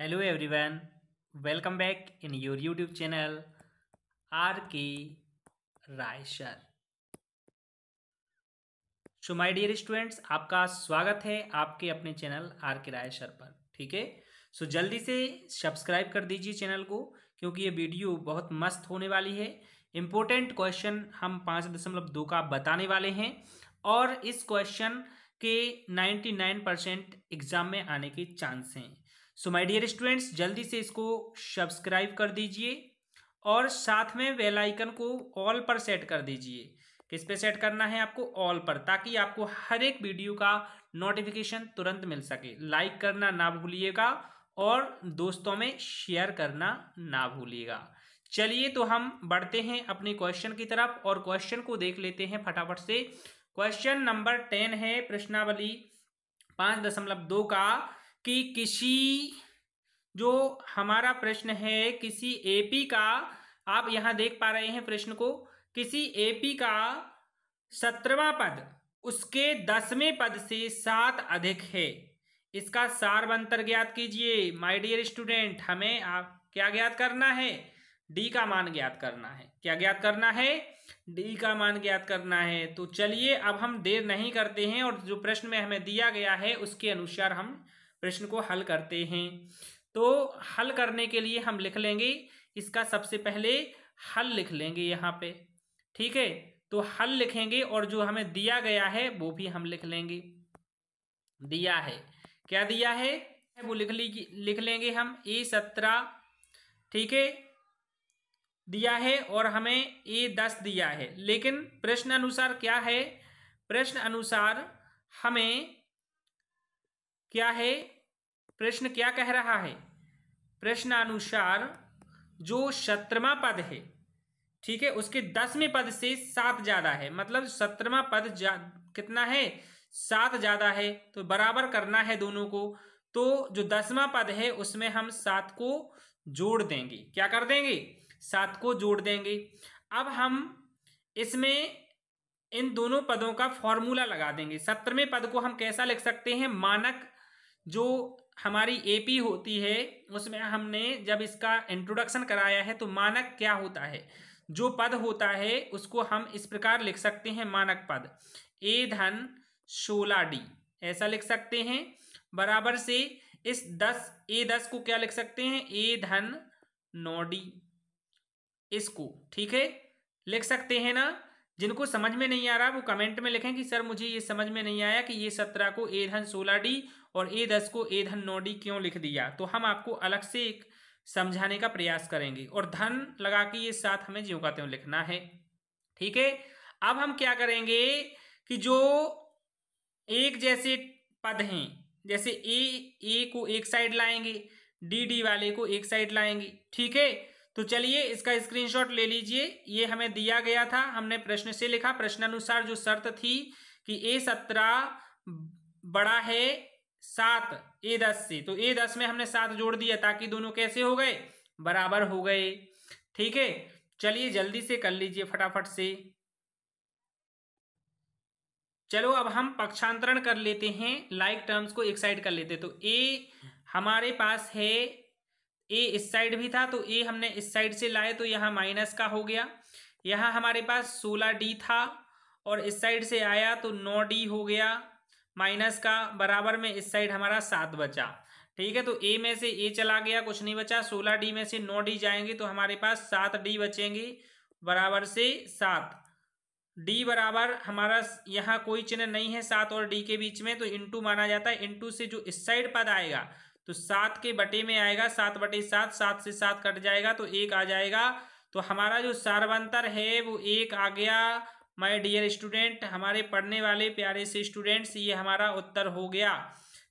hello everyone welcome back in your YouTube channel R K Rai sir so my dear students आपका स्वागत है आपके अपने channel R K Rai sir पर ठीक है सो जल्दी से सब्सक्राइब कर दीजिए चैनल को क्योंकि ये वीडियो बहुत मस्त होने वाली है इम्पोर्टेंट क्वेश्चन हम पाँच दशमलव दो का बताने वाले हैं और इस क्वेश्चन के नाइन्टी नाइन परसेंट एग्जाम में आने के चांस हैं सो माय डियर स्टूडेंट्स जल्दी से इसको सब्सक्राइब कर दीजिए और साथ में बेल आइकन को ऑल पर सेट कर दीजिए किस पे सेट करना है आपको ऑल पर ताकि आपको हर एक वीडियो का नोटिफिकेशन तुरंत मिल सके लाइक करना ना भूलिएगा और दोस्तों में शेयर करना ना भूलिएगा चलिए तो हम बढ़ते हैं अपने क्वेश्चन की तरफ और क्वेश्चन को देख लेते हैं फटाफट से क्वेश्चन नंबर टेन है प्रश्नावली पाँच दशमलव दो का कि किसी जो हमारा प्रश्न है किसी एपी का आप यहां देख पा रहे हैं प्रश्न को किसी एपी का सत्रवा पद उसके दसवें पद से सात अधिक है इसका सार अंतर ज्ञात कीजिए माय डियर स्टूडेंट हमें आप क्या ज्ञात करना है डी का मान ज्ञात करना है क्या ज्ञात करना है डी का मान ज्ञात करना है तो चलिए अब हम देर नहीं करते हैं और जो प्रश्न में हमें दिया गया है उसके अनुसार हम प्रश्न को हल करते हैं तो हल करने के लिए हम लिख लेंगे इसका सबसे पहले हल लिख लेंगे यहाँ पे ठीक है तो हल लिखेंगे और जो हमें दिया गया है वो भी हम लिख लेंगे दिया है क्या दिया है वो लिख ली लिख लेंगे हम ए सत्रह ठीक है दिया है और हमें ए दस दिया है लेकिन प्रश्न अनुसार क्या है प्रश्न अनुसार हमें क्या है प्रश्न क्या कह रहा है प्रश्नानुसार जो सत्रमा पद है ठीक है उसके दसवें पद से सात ज्यादा है मतलब सत्रवा पद कितना है सात ज्यादा है तो बराबर करना है दोनों को तो जो दसवां पद है उसमें हम सात को जोड़ देंगे क्या कर देंगे सात को जोड़ देंगे अब हम इसमें इन दोनों पदों का फॉर्मूला लगा देंगे सत्रहवें पद को हम कैसा लिख सकते हैं मानक जो हमारी एपी होती है उसमें हमने जब इसका इंट्रोडक्शन कराया है तो मानक क्या होता है जो पद होता है उसको हम इस प्रकार लिख सकते हैं मानक पद ए धन सोलह डी ऐसा लिख सकते हैं बराबर से इस दस ए दस को क्या लिख सकते हैं ए धन नौ डी इसको ठीक है लिख सकते हैं ना जिनको समझ में नहीं आ रहा वो कमेंट में लिखें कि सर मुझे ये समझ में नहीं आया कि ये सत्रह को ए धन सोलह डी और ए दस को ए धन नौ डी क्यों लिख दिया तो हम आपको अलग से एक समझाने का प्रयास करेंगे और धन लगा के ये साथ हमें ज्यों का त्यों लिखना है ठीक है अब हम क्या करेंगे कि जो एक जैसे पद हैं जैसे ए ए को एक साइड लाएंगे डी डी वाले को एक साइड लाएंगे ठीक है तो चलिए इसका स्क्रीनशॉट ले लीजिए ये हमें दिया गया था हमने प्रश्न से लिखा प्रश्नानुसार जो शर्त थी कि ए सत्रह बड़ा है सात ए दस से तो ए दस में हमने सात जोड़ दिया ताकि दोनों कैसे हो गए बराबर हो गए ठीक है चलिए जल्दी से कर लीजिए फटाफट से चलो अब हम पक्षांतरण कर लेते हैं लाइक टर्म्स को एक साइड कर लेते तो ए हमारे पास है ए इस साइड भी था तो ए हमने इस साइड से लाए तो यहाँ माइनस का हो गया यहाँ हमारे पास सोलह डी था और इस साइड से आया तो नौ डी हो गया माइनस का बराबर में इस साइड हमारा सात बचा ठीक है तो ए में से ए चला गया कुछ नहीं बचा सोलह डी में से नौ डी जाएंगे तो हमारे पास सात डी बचेंगे बराबर से सात डी बराबर हमारा यहाँ कोई चिन्ह नहीं है सात और डी के बीच में तो इंटू माना जाता है इंटू से जो इस साइड पद आएगा तो सात के बटे में आएगा सात बटे सात सात से सात कट जाएगा तो एक आ जाएगा तो हमारा जो सार्वंतर है वो एक आ गया माय डियर स्टूडेंट हमारे पढ़ने वाले प्यारे से स्टूडेंट्स ये हमारा उत्तर हो गया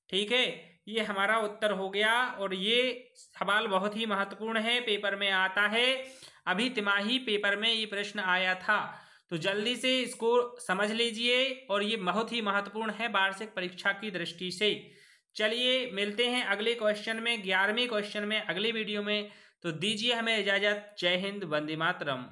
ठीक है ये हमारा उत्तर हो गया और ये सवाल बहुत ही महत्वपूर्ण है पेपर में आता है अभी तिमाही पेपर में ये प्रश्न आया था तो जल्दी से इसको समझ लीजिए और ये बहुत ही महत्वपूर्ण है वार्षिक परीक्षा की दृष्टि से चलिए मिलते हैं अगले क्वेश्चन में ग्यारहवीं क्वेश्चन में अगले वीडियो में तो दीजिए हमें इजाज़त जय हिंद वंदे मातरम